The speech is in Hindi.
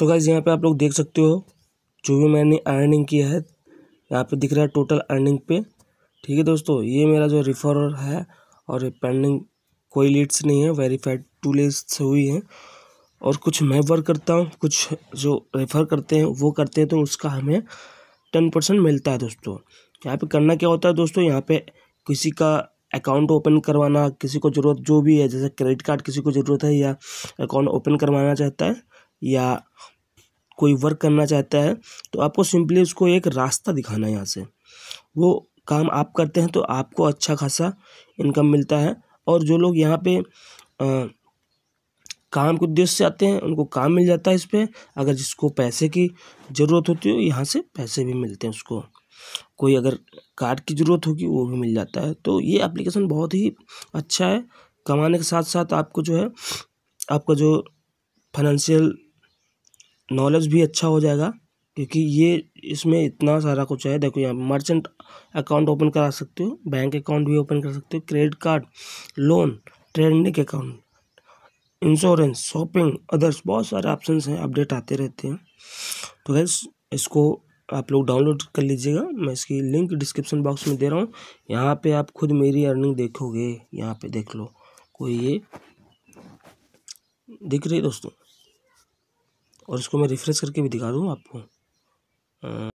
तो गाइज़ यहाँ पे आप लोग देख सकते हो जो भी मैंने अर्निंग किया है यहाँ पे दिख रहा है टोटल अर्निंग पे ठीक है दोस्तों ये मेरा जो रिफर है और पेंडिंग कोई लीड्स नहीं है वेरीफाइड टू लीड्स हुई है और कुछ मैं वर्क करता हूँ कुछ जो रेफ़र करते हैं वो करते हैं तो उसका हमें टेन परसेंट मिलता है दोस्तों यहाँ पे करना क्या होता है दोस्तों यहाँ पे किसी का अकाउंट ओपन करवाना किसी को ज़रूरत जो भी है जैसे क्रेडिट कार्ड किसी को ज़रूरत है या अकाउंट ओपन करवाना चाहता है या कोई वर्क करना चाहता है तो आपको सिंपली उसको एक रास्ता दिखाना है यहाँ से वो काम आप करते हैं तो आपको अच्छा खासा इनकम मिलता है और जो लोग यहाँ पे आ, काम के उद्देश्य से आते हैं उनको काम मिल जाता है इस पर अगर जिसको पैसे की ज़रूरत होती हो यहाँ से पैसे भी मिलते हैं उसको कोई अगर कार्ड की ज़रूरत होगी वो भी मिल जाता है तो ये एप्लीकेशन बहुत ही अच्छा है कमाने के साथ साथ आपको जो है आपका जो फाइनेंशियल नॉलेज भी अच्छा हो जाएगा क्योंकि ये इसमें इतना सारा कुछ है देखो यहाँ मर्चेंट अकाउंट ओपन करा सकते हो बैंक अकाउंट भी ओपन कर सकते हो credit card loan trading account insurance shopping others बहुत सारे ऑप्शन हैं अपडेट आते रहते हैं तो गैस इसको आप लोग डाउनलोड कर लीजिएगा मैं इसकी लिंक डिस्क्रिप्शन बॉक्स में दे रहा हूँ यहाँ पे आप खुद मेरी अर्निंग देखोगे यहाँ पे देख लो कोई ये दिख रही है दोस्तों और इसको मैं रिफ्रेश करके भी दिखा दूँ आपको